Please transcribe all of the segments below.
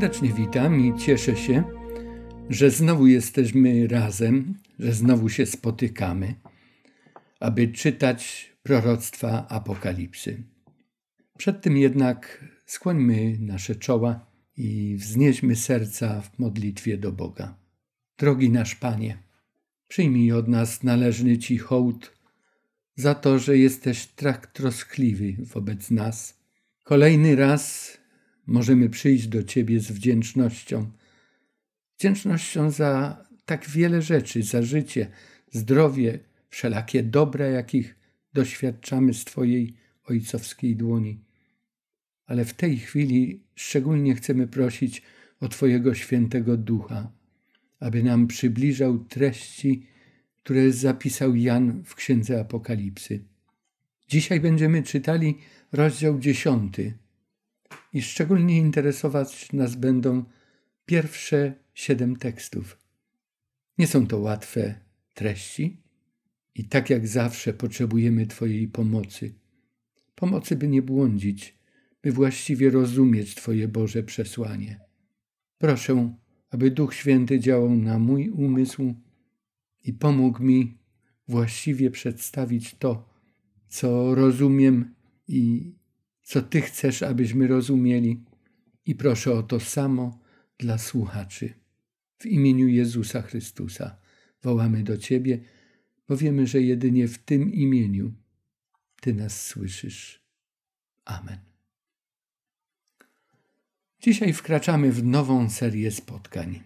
serdecznie witam i cieszę się, że znowu jesteśmy razem, że znowu się spotykamy, aby czytać proroctwa Apokalipsy. Przed tym jednak skłońmy nasze czoła i wznieśmy serca w modlitwie do Boga. Drogi nasz Panie, przyjmij od nas należny Ci hołd za to, że jesteś tak troskliwy wobec nas. Kolejny raz możemy przyjść do Ciebie z wdzięcznością. Wdzięcznością za tak wiele rzeczy, za życie, zdrowie, wszelakie dobra, jakich doświadczamy z Twojej ojcowskiej dłoni. Ale w tej chwili szczególnie chcemy prosić o Twojego świętego ducha, aby nam przybliżał treści, które zapisał Jan w Księdze Apokalipsy. Dzisiaj będziemy czytali rozdział dziesiąty i szczególnie interesować nas będą pierwsze siedem tekstów. Nie są to łatwe treści i tak jak zawsze potrzebujemy Twojej pomocy. Pomocy, by nie błądzić, by właściwie rozumieć Twoje Boże przesłanie. Proszę, aby Duch Święty działał na mój umysł i pomógł mi właściwie przedstawić to, co rozumiem i co Ty chcesz, abyśmy rozumieli, i proszę o to samo dla słuchaczy. W imieniu Jezusa Chrystusa wołamy do Ciebie, bo wiemy, że jedynie w tym imieniu Ty nas słyszysz. Amen. Dzisiaj wkraczamy w nową serię spotkań.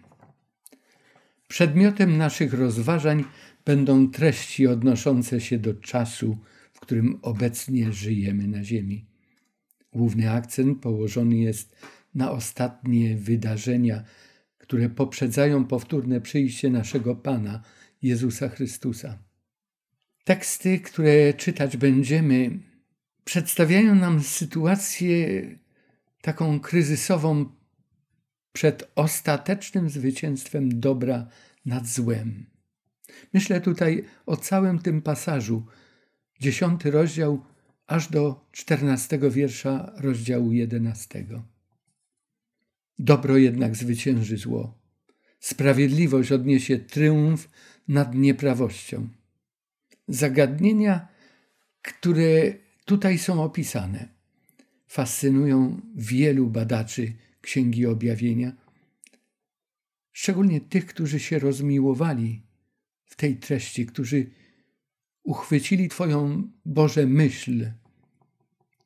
Przedmiotem naszych rozważań będą treści odnoszące się do czasu, w którym obecnie żyjemy na Ziemi. Główny akcent położony jest na ostatnie wydarzenia, które poprzedzają powtórne przyjście naszego Pana Jezusa Chrystusa. Teksty, które czytać będziemy, przedstawiają nam sytuację taką kryzysową przed ostatecznym zwycięstwem dobra nad złem. Myślę tutaj o całym tym pasażu. Dziesiąty rozdział aż do czternastego wiersza rozdziału jedenastego. Dobro jednak zwycięży zło. Sprawiedliwość odniesie triumf nad nieprawością. Zagadnienia, które tutaj są opisane, fascynują wielu badaczy Księgi Objawienia, szczególnie tych, którzy się rozmiłowali w tej treści, którzy uchwycili Twoją Boże myśl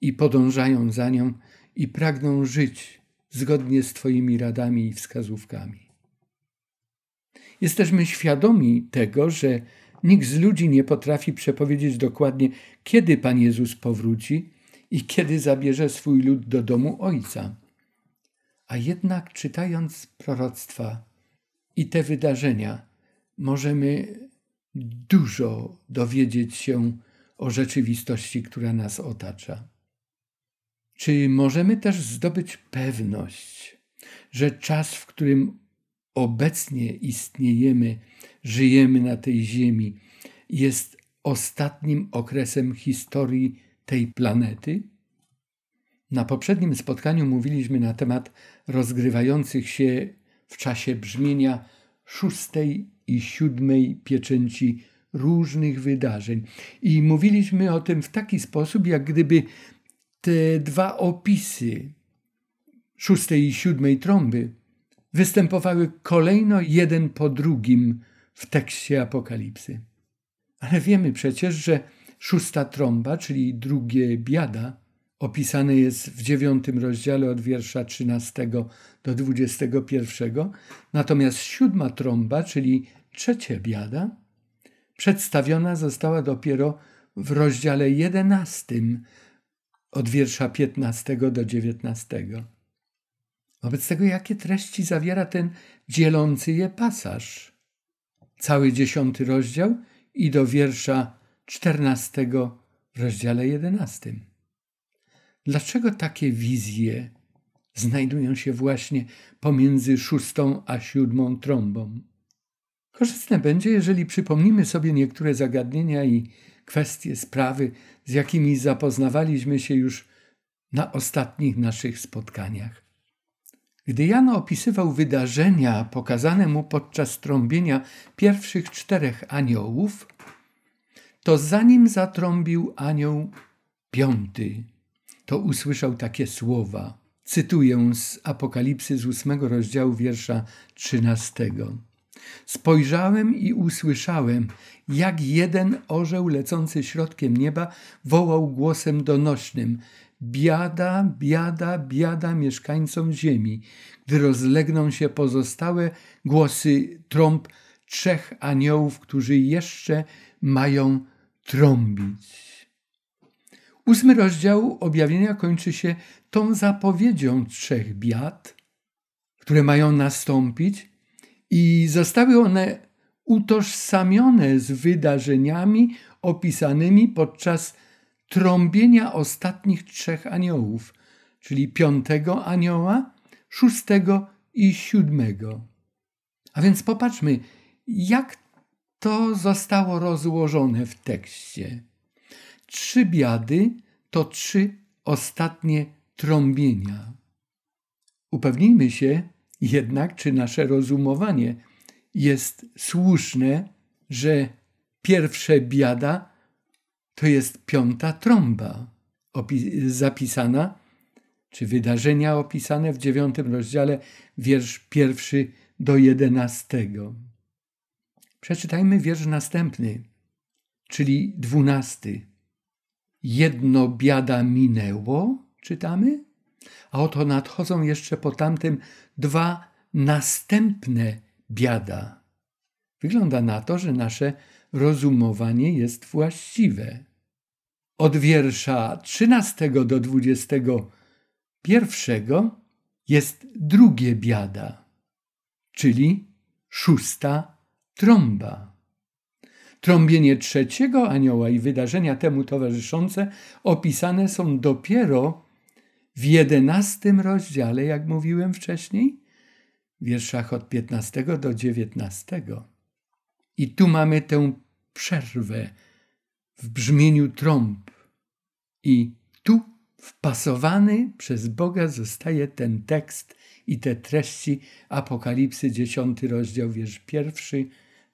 i podążają za nią i pragną żyć zgodnie z Twoimi radami i wskazówkami. Jesteśmy świadomi tego, że nikt z ludzi nie potrafi przepowiedzieć dokładnie, kiedy Pan Jezus powróci i kiedy zabierze swój lud do domu Ojca. A jednak czytając proroctwa i te wydarzenia, możemy dużo dowiedzieć się o rzeczywistości, która nas otacza. Czy możemy też zdobyć pewność, że czas, w którym obecnie istniejemy, żyjemy na tej Ziemi, jest ostatnim okresem historii tej planety? Na poprzednim spotkaniu mówiliśmy na temat rozgrywających się w czasie brzmienia szóstej i siódmej pieczęci różnych wydarzeń. I mówiliśmy o tym w taki sposób, jak gdyby te dwa opisy szóstej i siódmej trąby występowały kolejno jeden po drugim w tekście Apokalipsy. Ale wiemy przecież, że szósta trąba, czyli drugie biada, opisane jest w dziewiątym rozdziale od wiersza 13 do 21, natomiast siódma trąba, czyli trzecie biada, przedstawiona została dopiero w rozdziale 11 od wiersza 15 do 19. Wobec tego, jakie treści zawiera ten dzielący je pasaż? Cały dziesiąty rozdział i do wiersza 14 w rozdziale 11. Dlaczego takie wizje znajdują się właśnie pomiędzy szóstą a siódmą trąbą? Korzystne będzie, jeżeli przypomnimy sobie niektóre zagadnienia i kwestie, sprawy, z jakimi zapoznawaliśmy się już na ostatnich naszych spotkaniach. Gdy Jan opisywał wydarzenia pokazane mu podczas trąbienia pierwszych czterech aniołów, to zanim zatrąbił anioł piąty, to usłyszał takie słowa. Cytuję z Apokalipsy z ósmego rozdziału wiersza trzynastego. Spojrzałem i usłyszałem, jak jeden orzeł lecący środkiem nieba wołał głosem donośnym: Biada, biada, biada mieszkańcom ziemi, gdy rozlegną się pozostałe głosy trąb trzech aniołów, którzy jeszcze mają trąbić. Ósmy rozdział objawienia kończy się tą zapowiedzią trzech biad, które mają nastąpić i zostały one utożsamione z wydarzeniami opisanymi podczas trąbienia ostatnich trzech aniołów, czyli piątego anioła, szóstego i siódmego. A więc popatrzmy, jak to zostało rozłożone w tekście. Trzy biady to trzy ostatnie trąbienia. Upewnijmy się, jednak czy nasze rozumowanie jest słuszne, że pierwsze biada to jest piąta trąba zapisana, czy wydarzenia opisane w dziewiątym rozdziale, wiersz pierwszy do jedenastego. Przeczytajmy wiersz następny, czyli dwunasty. Jedno biada minęło, czytamy, a oto nadchodzą jeszcze po tamtym dwa następne biada. Wygląda na to, że nasze rozumowanie jest właściwe. Od wiersza 13 do 21 jest drugie biada, czyli szósta trąba. Trąbienie trzeciego anioła i wydarzenia temu towarzyszące opisane są dopiero w jedenastym rozdziale, jak mówiłem wcześniej, wierszach od 15 do 19. I tu mamy tę przerwę w brzmieniu trąb. I tu wpasowany przez Boga zostaje ten tekst i te treści Apokalipsy, 10 rozdział, wiersz pierwszy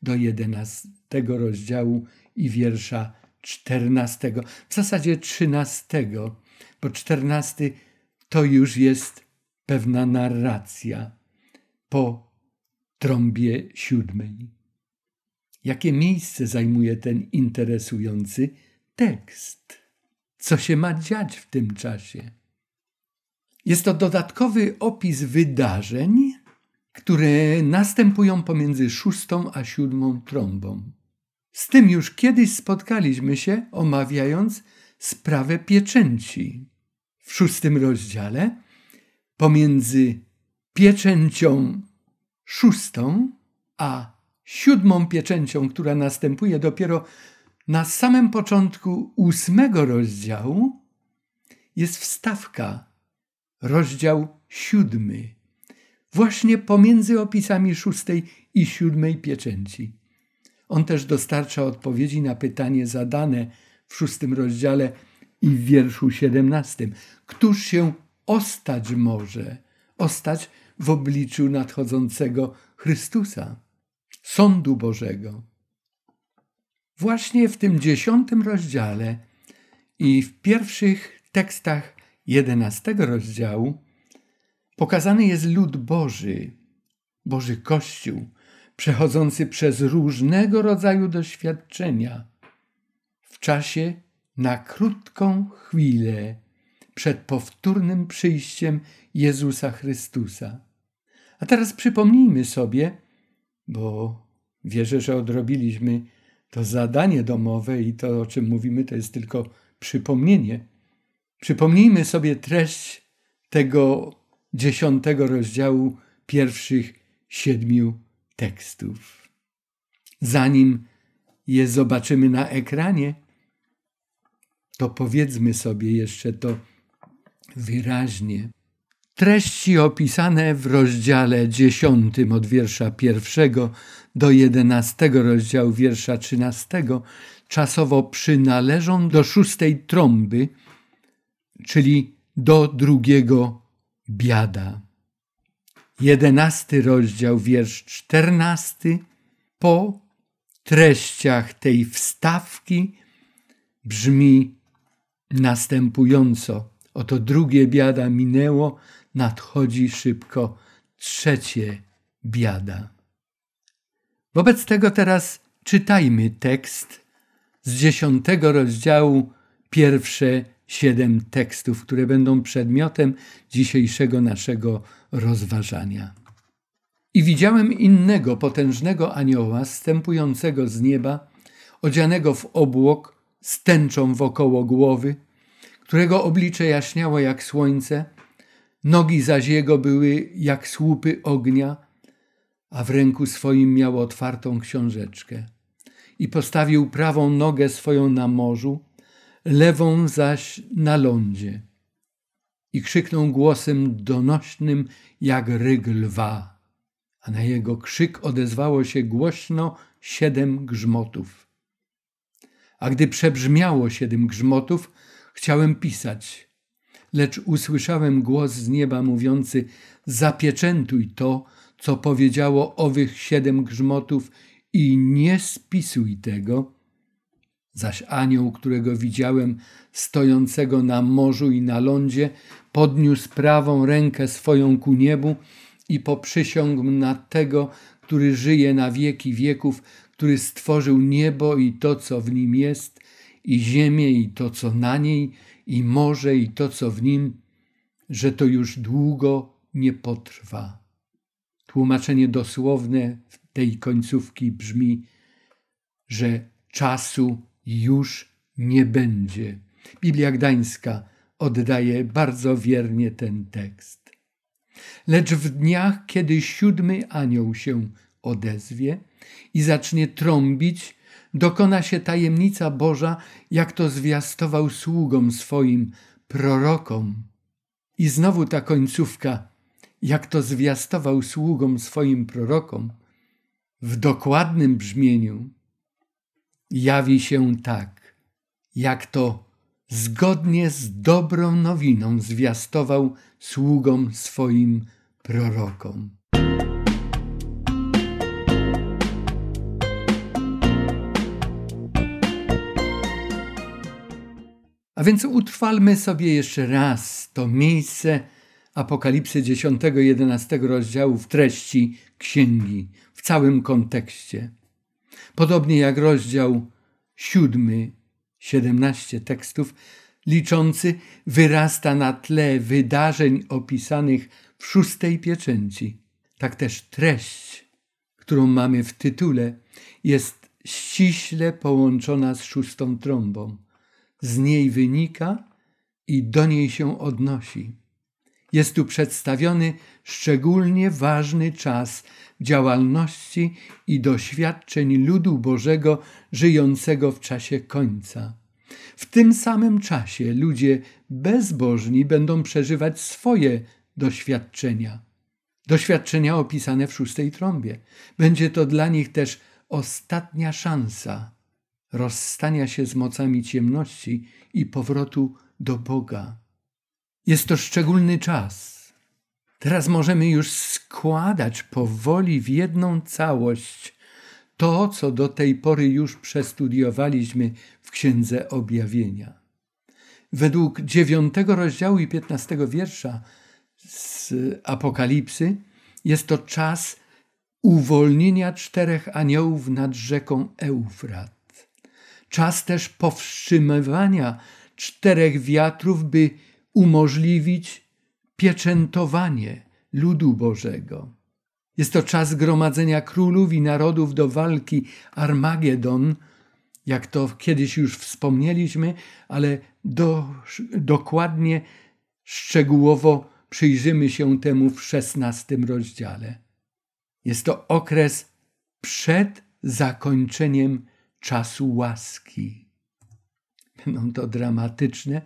do 11 rozdziału i wiersza 14. W zasadzie 13, bo 14 to już jest pewna narracja po trąbie siódmej. Jakie miejsce zajmuje ten interesujący tekst? Co się ma dziać w tym czasie? Jest to dodatkowy opis wydarzeń, które następują pomiędzy szóstą a siódmą trąbą. Z tym już kiedyś spotkaliśmy się, omawiając sprawę pieczęci w szóstym rozdziale, pomiędzy pieczęcią szóstą a siódmą pieczęcią, która następuje dopiero na samym początku ósmego rozdziału, jest wstawka, rozdział siódmy, właśnie pomiędzy opisami szóstej i siódmej pieczęci. On też dostarcza odpowiedzi na pytanie zadane w szóstym rozdziale i w wierszu 17. Któż się ostać może? Ostać w obliczu nadchodzącego Chrystusa, sądu Bożego. Właśnie w tym dziesiątym rozdziale i w pierwszych tekstach jedenastego rozdziału pokazany jest lud Boży, Boży Kościół, przechodzący przez różnego rodzaju doświadczenia w czasie na krótką chwilę przed powtórnym przyjściem Jezusa Chrystusa. A teraz przypomnijmy sobie, bo wierzę, że odrobiliśmy to zadanie domowe i to, o czym mówimy, to jest tylko przypomnienie. Przypomnijmy sobie treść tego dziesiątego rozdziału pierwszych siedmiu tekstów. Zanim je zobaczymy na ekranie, to powiedzmy sobie jeszcze to wyraźnie. Treści opisane w rozdziale 10 od wiersza 1 do 11 rozdziału wiersza 13 czasowo przynależą do szóstej trąby, czyli do drugiego biada. Jedenasty rozdział, wiersz czternasty, po treściach tej wstawki brzmi następująco. Oto drugie biada minęło, nadchodzi szybko trzecie biada. Wobec tego teraz czytajmy tekst z dziesiątego rozdziału, pierwsze siedem tekstów, które będą przedmiotem dzisiejszego naszego rozważania. I widziałem innego potężnego anioła, stępującego z nieba, odzianego w obłok, z tęczą wokoło głowy, którego oblicze jaśniało jak słońce, nogi zaś jego były jak słupy ognia, a w ręku swoim miał otwartą książeczkę. I postawił prawą nogę swoją na morzu, lewą zaś na lądzie. I krzyknął głosem donośnym jak ryg lwa, a na jego krzyk odezwało się głośno siedem grzmotów a gdy przebrzmiało siedem grzmotów, chciałem pisać. Lecz usłyszałem głos z nieba mówiący: Zapieczętuj to, co powiedziało owych siedem grzmotów, i nie spisuj tego. Zaś anioł, którego widziałem stojącego na morzu i na lądzie, podniósł prawą rękę swoją ku niebu i poprzysiągł na tego, który żyje na wieki wieków, który stworzył niebo i to, co w nim jest, i ziemię i to, co na niej, i morze i to, co w nim, że to już długo nie potrwa. Tłumaczenie dosłowne tej końcówki brzmi, że czasu już nie będzie. Biblia Gdańska oddaje bardzo wiernie ten tekst. Lecz w dniach, kiedy siódmy anioł się odezwie, i zacznie trąbić, dokona się tajemnica Boża, jak to zwiastował sługom swoim, prorokom. I znowu ta końcówka, jak to zwiastował sługom swoim prorokom, w dokładnym brzmieniu jawi się tak, jak to zgodnie z dobrą nowiną zwiastował sługom swoim prorokom. A więc utrwalmy sobie jeszcze raz to miejsce Apokalipsy 10-11 rozdziału w treści księgi, w całym kontekście. Podobnie jak rozdział 7, 17 tekstów liczący wyrasta na tle wydarzeń opisanych w szóstej pieczęci. Tak też treść, którą mamy w tytule, jest ściśle połączona z szóstą trąbą z niej wynika i do niej się odnosi. Jest tu przedstawiony szczególnie ważny czas działalności i doświadczeń ludu Bożego żyjącego w czasie końca. W tym samym czasie ludzie bezbożni będą przeżywać swoje doświadczenia. Doświadczenia opisane w szóstej trąbie. Będzie to dla nich też ostatnia szansa rozstania się z mocami ciemności i powrotu do Boga. Jest to szczególny czas. Teraz możemy już składać powoli w jedną całość to, co do tej pory już przestudiowaliśmy w Księdze Objawienia. Według dziewiątego rozdziału i piętnastego wiersza z Apokalipsy jest to czas uwolnienia czterech aniołów nad rzeką Eufrat czas też powstrzymywania czterech wiatrów, by umożliwić pieczętowanie ludu Bożego. Jest to czas gromadzenia królów i narodów do walki Armagedon, jak to kiedyś już wspomnieliśmy, ale do, dokładnie, szczegółowo przyjrzymy się temu w szesnastym rozdziale. Jest to okres przed zakończeniem czasu łaski. Będą to dramatyczne,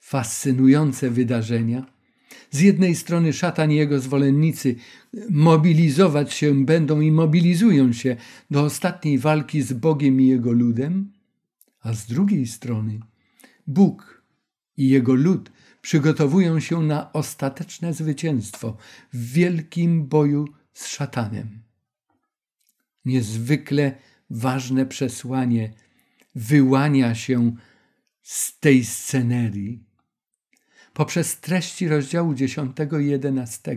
fascynujące wydarzenia. Z jednej strony szatan i jego zwolennicy mobilizować się będą i mobilizują się do ostatniej walki z Bogiem i jego ludem, a z drugiej strony Bóg i jego lud przygotowują się na ostateczne zwycięstwo w wielkim boju z szatanem. Niezwykle ważne przesłanie wyłania się z tej scenerii. Poprzez treści rozdziału 10 i 11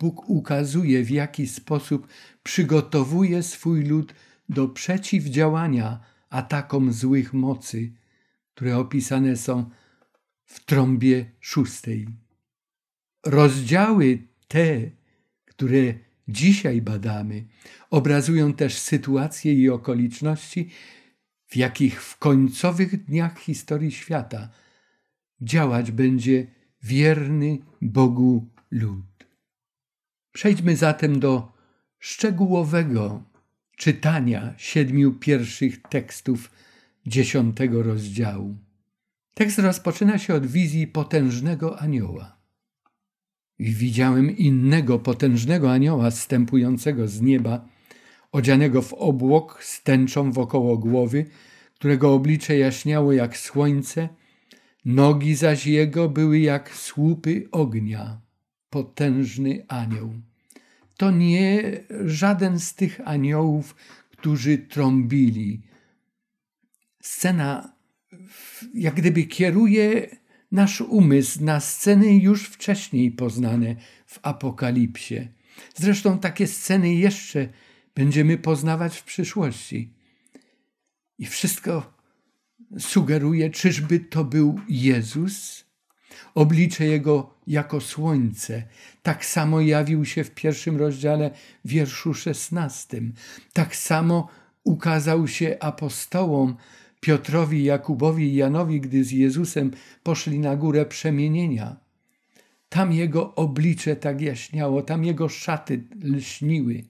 Bóg ukazuje, w jaki sposób przygotowuje swój lud do przeciwdziałania atakom złych mocy, które opisane są w trąbie szóstej. Rozdziały te, które dzisiaj badamy, obrazują też sytuacje i okoliczności, w jakich w końcowych dniach historii świata działać będzie wierny Bogu lud. Przejdźmy zatem do szczegółowego czytania siedmiu pierwszych tekstów dziesiątego rozdziału. Tekst rozpoczyna się od wizji potężnego anioła. I widziałem innego potężnego anioła stępującego z nieba, odzianego w obłok z tęczą wokoło głowy, którego oblicze jaśniało jak słońce, nogi zaś jego były jak słupy ognia. Potężny anioł. To nie żaden z tych aniołów, którzy trąbili. Scena jak gdyby kieruje nasz umysł na sceny już wcześniej poznane w Apokalipsie. Zresztą takie sceny jeszcze będziemy poznawać w przyszłości. I wszystko sugeruje, czyżby to był Jezus? Oblicze jego jako słońce. Tak samo jawił się w pierwszym rozdziale wierszu szesnastym. Tak samo ukazał się apostołom Piotrowi, Jakubowi i Janowi, gdy z Jezusem poszli na górę przemienienia. Tam jego oblicze tak jaśniało, tam jego szaty lśniły.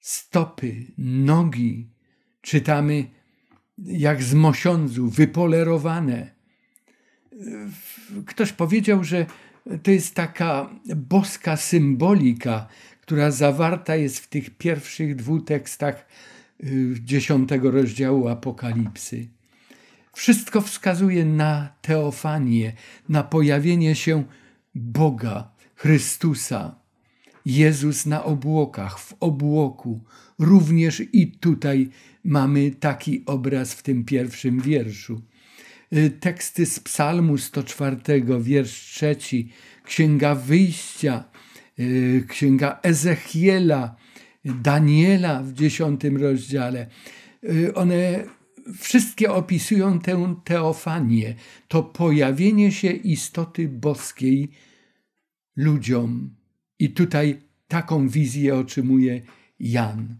Stopy, nogi, czytamy jak z mosiądzu, wypolerowane. Ktoś powiedział, że to jest taka boska symbolika, która zawarta jest w tych pierwszych dwóch tekstach Y, dziesiątego rozdziału Apokalipsy. Wszystko wskazuje na teofanię, na pojawienie się Boga, Chrystusa. Jezus na obłokach, w obłoku. Również i tutaj mamy taki obraz w tym pierwszym wierszu. Y, teksty z Psalmu 104, wiersz 3, Księga Wyjścia, y, Księga Ezechiela, Daniela w dziesiątym rozdziale. Y, one wszystkie opisują tę teofanię, to pojawienie się istoty boskiej ludziom. I tutaj taką wizję otrzymuje Jan.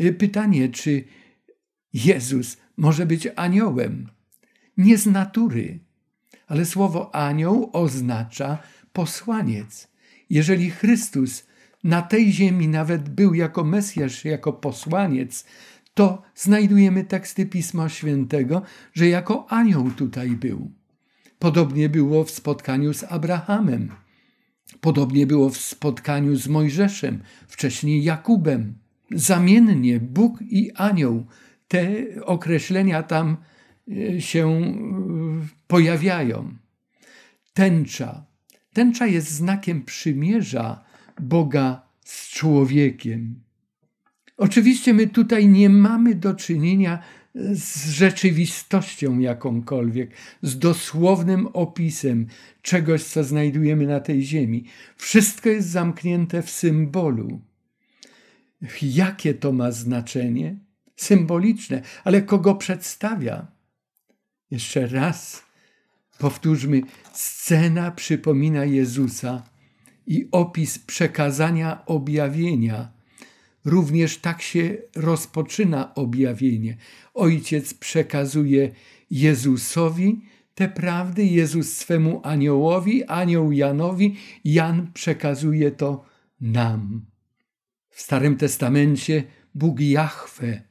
Y, pytanie, czy Jezus może być aniołem? Nie z natury, ale słowo anioł oznacza posłaniec. Jeżeli Chrystus na tej ziemi nawet był jako Mesjasz, jako posłaniec, to znajdujemy teksty Pisma Świętego, że jako anioł tutaj był. Podobnie było w spotkaniu z Abrahamem. Podobnie było w spotkaniu z Mojżeszem, wcześniej Jakubem. Zamiennie Bóg i anioł, te określenia tam e, się e, pojawiają. Tęcza. Tęcza jest znakiem przymierza, Boga z człowiekiem. Oczywiście my tutaj nie mamy do czynienia z rzeczywistością jakąkolwiek, z dosłownym opisem czegoś, co znajdujemy na tej ziemi. Wszystko jest zamknięte w symbolu. Jakie to ma znaczenie? Symboliczne, ale kogo przedstawia? Jeszcze raz powtórzmy: scena przypomina Jezusa i opis przekazania objawienia. Również tak się rozpoczyna objawienie. Ojciec przekazuje Jezusowi te prawdy, Jezus swemu aniołowi, anioł Janowi, Jan przekazuje to nam. W Starym Testamencie Bóg Jahwe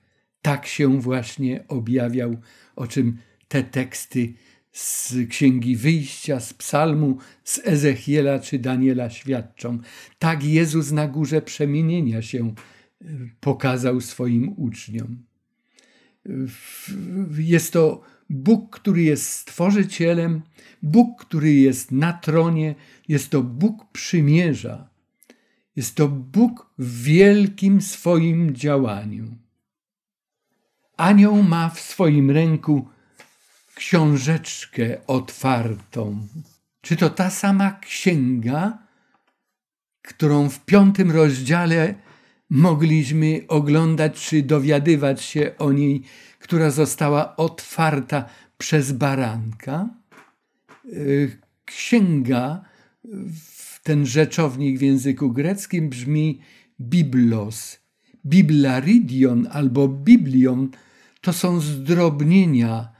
tak się właśnie objawiał, o czym te teksty z Księgi Wyjścia, z Psalmu, z Ezechiela czy Daniela świadczą. Tak Jezus na górze przemienienia się e, pokazał swoim uczniom. Jest to Bóg, który jest stworzycielem, Bóg, który jest na tronie, jest to Bóg przymierza. Jest to Bóg w wielkim swoim działaniu. Anioł ma w swoim ręku książeczkę otwartą. Czy to ta sama księga, którą w piątym rozdziale mogliśmy oglądać czy dowiadywać się o niej, która została otwarta przez baranka? Y, księga, ten rzeczownik w języku greckim brzmi biblos. Biblaridion albo biblion to są zdrobnienia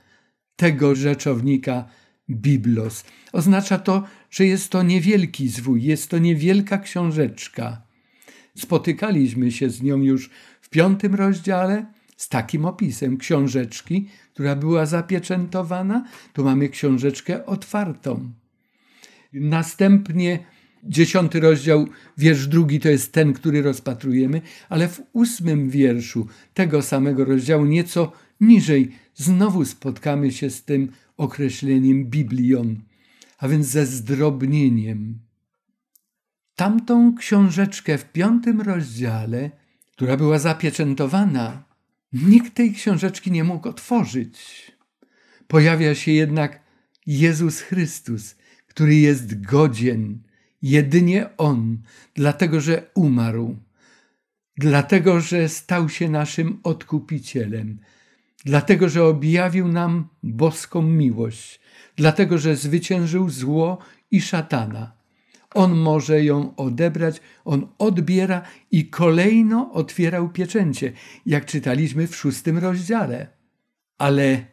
tego rzeczownika biblos. Oznacza to, że jest to niewielki zwój, jest to niewielka książeczka. Spotykaliśmy się z nią już w piątym rozdziale z takim opisem książeczki, która była zapieczętowana. Tu mamy książeczkę otwartą. Następnie dziesiąty rozdział, wiersz drugi to jest ten, który rozpatrujemy, ale w ósmym wierszu tego samego rozdziału, nieco Niżej znowu spotkamy się z tym określeniem biblion, a więc ze zdrobnieniem. Tamtą książeczkę w piątym rozdziale, która była zapieczętowana, nikt tej książeczki nie mógł otworzyć. Pojawia się jednak Jezus Chrystus, który jest godzien, jedynie On, dlatego że umarł, dlatego że stał się naszym odkupicielem, dlatego że objawił nam boską miłość, dlatego że zwyciężył zło i szatana. On może ją odebrać, on odbiera i kolejno otwierał pieczęcie, jak czytaliśmy w szóstym rozdziale. Ale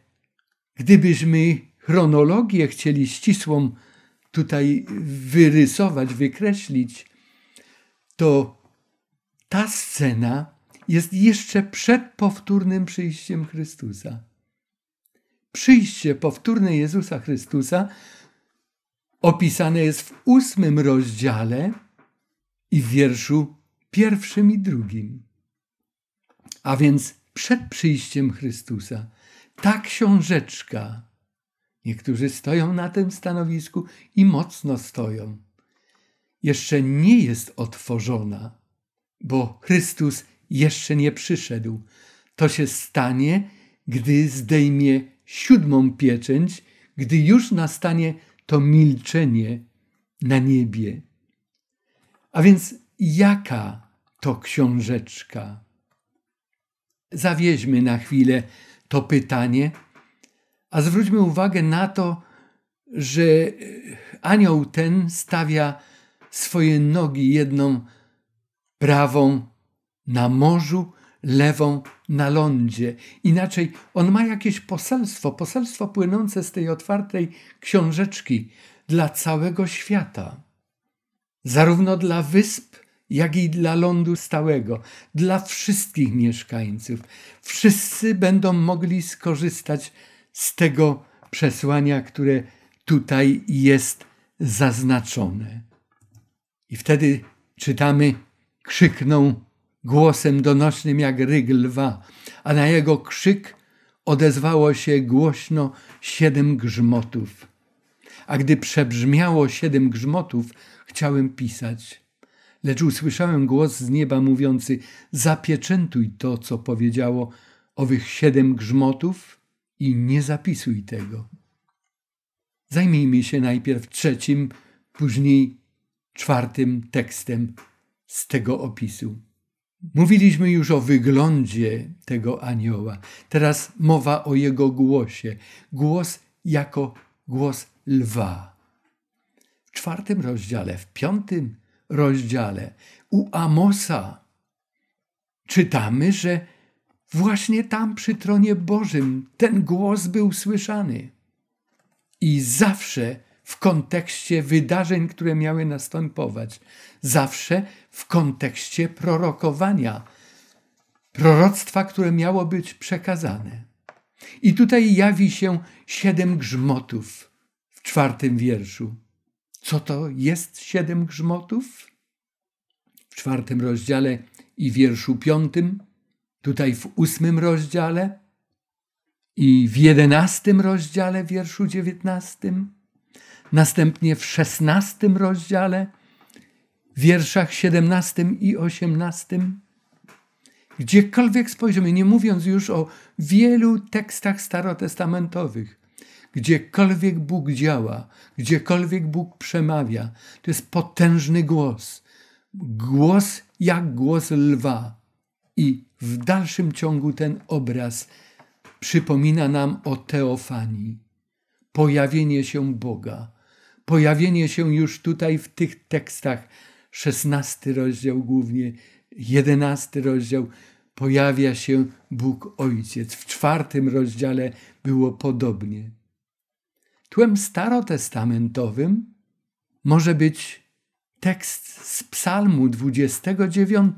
gdybyśmy chronologię chcieli ścisłą tutaj wyrysować, wykreślić, to ta scena jest jeszcze przed powtórnym przyjściem Chrystusa. Przyjście powtórne Jezusa Chrystusa opisane jest w ósmym rozdziale i w wierszu pierwszym i drugim. A więc przed przyjściem Chrystusa ta książeczka, niektórzy stoją na tym stanowisku i mocno stoją, jeszcze nie jest otworzona, bo Chrystus jeszcze nie przyszedł. To się stanie, gdy zdejmie siódmą pieczęć, gdy już nastanie to milczenie na niebie. A więc jaka to książeczka? Zawieźmy na chwilę to pytanie, a zwróćmy uwagę na to, że e, anioł ten stawia swoje nogi jedną prawą na morzu, lewą na lądzie. Inaczej on ma jakieś poselstwo, poselstwo płynące z tej otwartej książeczki dla całego świata. Zarówno dla wysp, jak i dla lądu stałego, dla wszystkich mieszkańców. Wszyscy będą mogli skorzystać z tego przesłania, które tutaj jest zaznaczone. I wtedy czytamy: krzyknął głosem donośnym jak ryg lwa, a na jego krzyk odezwało się głośno siedem grzmotów. A gdy przebrzmiało siedem grzmotów, chciałem pisać. Lecz usłyszałem głos z nieba mówiący: Zapieczętuj to, co powiedziało owych siedem grzmotów i nie zapisuj tego. Zajmijmy się najpierw trzecim, później czwartym tekstem z tego opisu. Mówiliśmy już o wyglądzie tego anioła. Teraz mowa o jego głosie. Głos jako głos lwa. W czwartym rozdziale, w piątym rozdziale u Amosa czytamy, że właśnie tam przy tronie Bożym ten głos był słyszany. I zawsze w kontekście wydarzeń, które miały następować, zawsze w kontekście prorokowania, proroctwa, które miało być przekazane. I tutaj jawi się siedem grzmotów w czwartym wierszu. Co to jest siedem grzmotów? W czwartym rozdziale i wierszu piątym, tutaj w ósmym rozdziale i w jedenastym rozdziale, wierszu dziewiętnastym, następnie w szesnastym rozdziale wierszach 17 i 18. Gdziekolwiek spojrzymy, nie mówiąc już o wielu tekstach starotestamentowych, gdziekolwiek Bóg działa, gdziekolwiek Bóg przemawia, to jest potężny głos. Głos jak głos lwa. I w dalszym ciągu ten obraz przypomina nam o Teofanii, pojawienie się Boga, pojawienie się już tutaj w tych tekstach szesnasty rozdział głównie, jedenasty rozdział pojawia się Bóg Ojciec. W czwartym rozdziale było podobnie. Tłem starotestamentowym może być tekst z Psalmu 29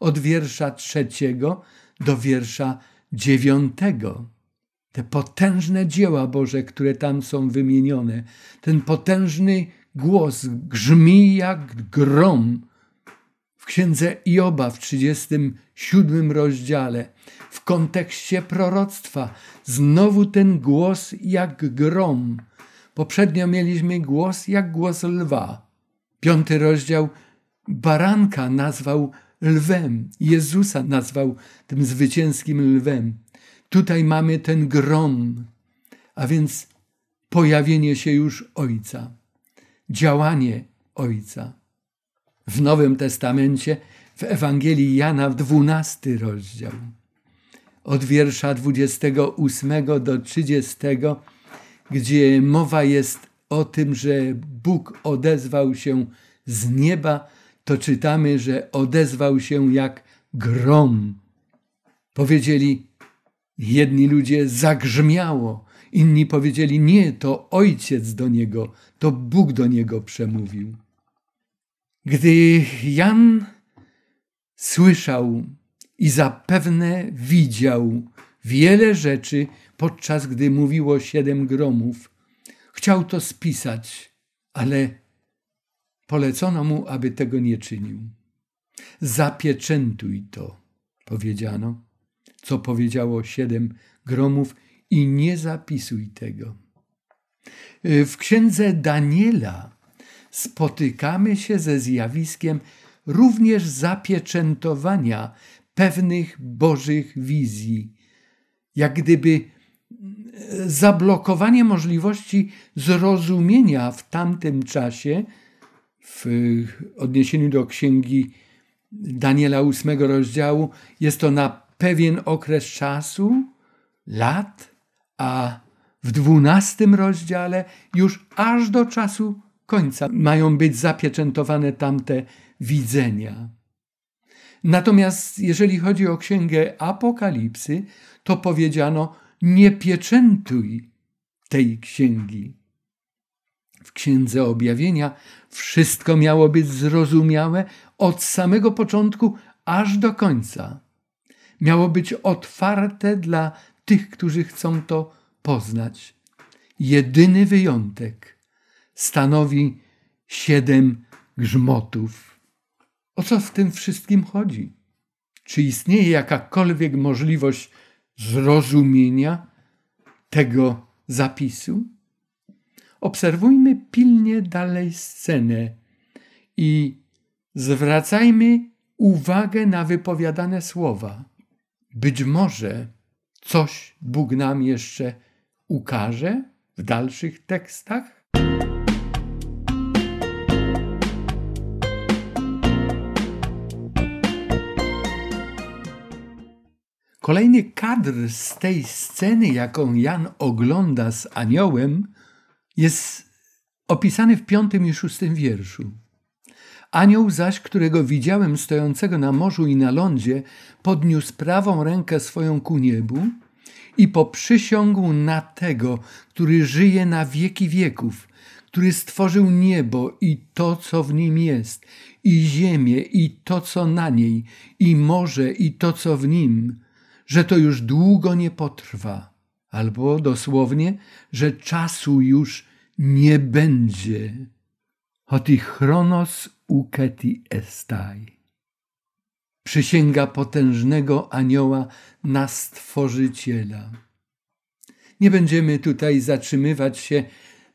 od wiersza trzeciego do wiersza dziewiątego. Te potężne dzieła Boże, które tam są wymienione, ten potężny głos grzmi jak grom. W księdze Ioba w 37 rozdziale, w kontekście proroctwa, znowu ten głos jak grom. Poprzednio mieliśmy głos jak głos lwa. Piąty rozdział baranka nazwał lwem, Jezusa nazwał tym zwycięskim lwem. Tutaj mamy ten grom, a więc pojawienie się już Ojca działanie Ojca. W Nowym Testamencie, w Ewangelii Jana, w 12 rozdział, od wiersza 28 do 30, gdzie mowa jest o tym, że Bóg odezwał się z nieba, to czytamy, że odezwał się jak grom. Powiedzieli jedni ludzie zagrzmiało, inni powiedzieli nie, to ojciec do niego to Bóg do niego przemówił. Gdy Jan słyszał i zapewne widział wiele rzeczy, podczas gdy mówiło siedem gromów, chciał to spisać, ale polecono mu, aby tego nie czynił. Zapieczętuj to, powiedziano, co powiedziało siedem gromów, i nie zapisuj tego. Y, w księdze Daniela spotykamy się ze zjawiskiem również zapieczętowania pewnych bożych wizji, jak gdyby y, zablokowanie możliwości zrozumienia w tamtym czasie, w odniesieniu do księgi Daniela 8 rozdziału, jest to na pewien okres czasu, lat, a w dwunastym rozdziale, już aż do czasu końca mają być zapieczętowane tamte widzenia. Natomiast jeżeli chodzi o księgę Apokalipsy, to powiedziano: nie pieczętuj tej księgi. W księdze objawienia wszystko miało być zrozumiałe od samego początku aż do końca. Miało być otwarte dla tych, którzy chcą to poznać. Jedyny wyjątek stanowi siedem grzmotów. O co w tym wszystkim chodzi? Czy istnieje jakakolwiek możliwość zrozumienia tego zapisu? Obserwujmy pilnie dalej scenę i zwracajmy uwagę na wypowiadane słowa. Być może coś Bóg nam jeszcze ukaże w dalszych tekstach? Kolejny kadr z tej sceny, jaką Jan ogląda z aniołem, jest opisany w piątym i szóstym wierszu. Anioł zaś, którego widziałem stojącego na morzu i na lądzie, podniósł prawą rękę swoją ku niebu i poprzysiągł na tego, który żyje na wieki wieków, który stworzył niebo i to, co w nim jest, i ziemię i to, co na niej, i morze i to, co w nim, że to już długo nie potrwa, albo dosłownie, że czasu już nie będzie. Hoti chronos uketi estai. Przysięga potężnego anioła na Stworzyciela. Nie będziemy tutaj zatrzymywać się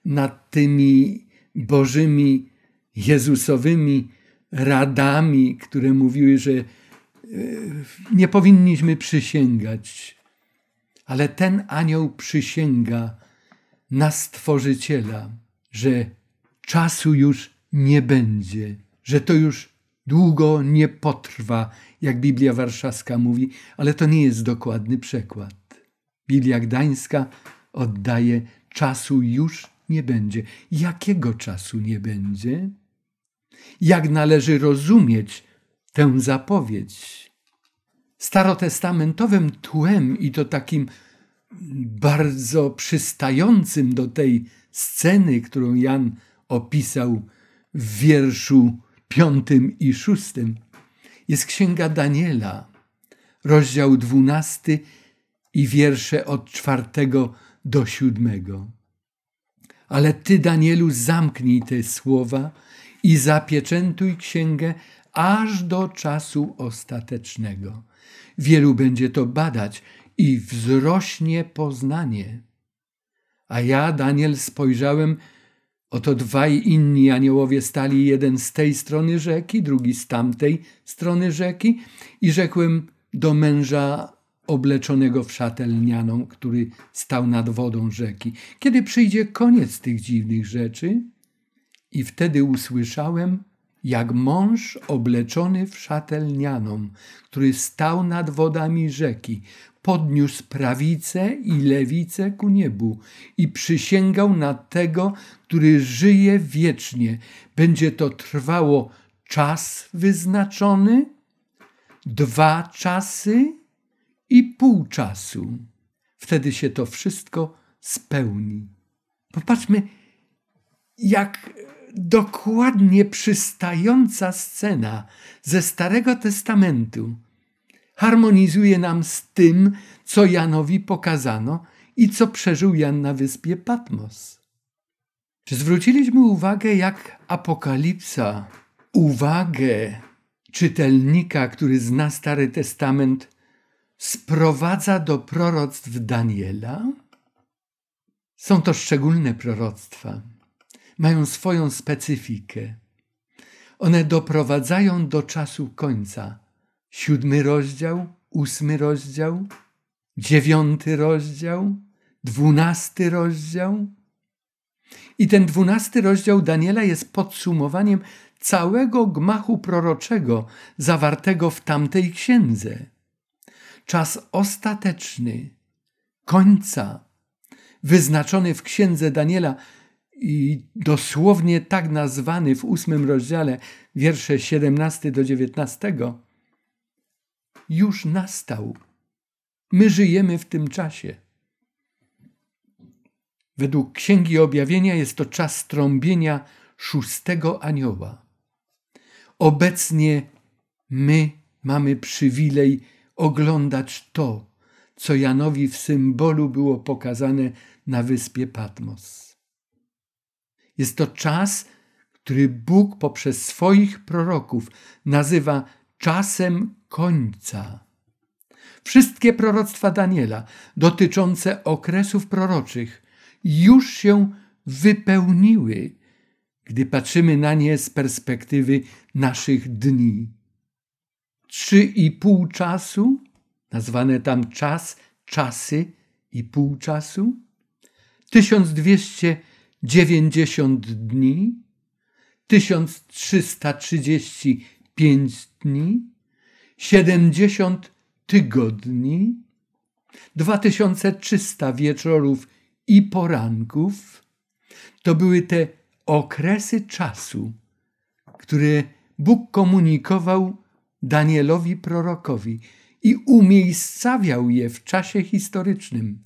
nad tymi bożymi, jezusowymi radami, które mówiły, że e, nie powinniśmy przysięgać. Ale ten anioł przysięga na Stworzyciela, że czasu już nie będzie, że to już długo nie potrwa, jak Biblia Warszawska mówi, ale to nie jest dokładny przekład. Biblia Gdańska oddaje czasu już nie będzie. Jakiego czasu nie będzie? Jak należy rozumieć tę zapowiedź? Starotestamentowym tłem i to takim bardzo przystającym do tej sceny, którą Jan opisał w wierszu piątym i szóstym jest Księga Daniela, rozdział dwunasty i wiersze od czwartego do siódmego. Ale ty, Danielu, zamknij te słowa i zapieczętuj księgę aż do czasu ostatecznego. Wielu będzie to badać i wzrośnie poznanie. A ja, Daniel, spojrzałem Oto dwaj inni aniołowie stali, jeden z tej strony rzeki, drugi z tamtej strony rzeki, i rzekłem do męża obleczonego w szatelnianą, który stał nad wodą rzeki. Kiedy przyjdzie koniec tych dziwnych rzeczy? I wtedy usłyszałem jak mąż obleczony w szatelnianą, który stał nad wodami rzeki, podniósł prawicę i lewicę ku niebu i przysięgał na tego, który żyje wiecznie. Będzie to trwało czas wyznaczony, dwa czasy i pół czasu. Wtedy się to wszystko spełni. Popatrzmy, jak dokładnie przystająca scena ze Starego Testamentu harmonizuje nam z tym, co Janowi pokazano i co przeżył Jan na wyspie Patmos. Czy zwróciliśmy uwagę, jak apokalipsa, uwagę czytelnika, który zna Stary Testament, sprowadza do proroctw Daniela? Są to szczególne proroctwa mają swoją specyfikę. One doprowadzają do czasu końca. Siódmy rozdział, ósmy rozdział, dziewiąty rozdział, dwunasty rozdział. I ten dwunasty rozdział Daniela jest podsumowaniem całego gmachu proroczego zawartego w tamtej księdze. Czas ostateczny, końca, wyznaczony w księdze Daniela i dosłownie tak nazwany w ósmym rozdziale, wiersze 17 do 19, już nastał. My żyjemy w tym czasie. Według Księgi Objawienia jest to czas trąbienia szóstego anioła. Obecnie my mamy przywilej oglądać to, co Janowi w symbolu było pokazane na wyspie Patmos. Jest to czas, który Bóg poprzez swoich proroków nazywa czasem końca. Wszystkie proroctwa Daniela dotyczące okresów proroczych już się wypełniły, gdy patrzymy na nie z perspektywy naszych dni. Trzy i pół czasu, nazwane tam czas, czasy i pół czasu, 1200 90 dni, 1335 dni, 70 tygodni, 2300 wieczorów i poranków. To były te okresy czasu, które Bóg komunikował Danielowi prorokowi i umiejscawiał je w czasie historycznym.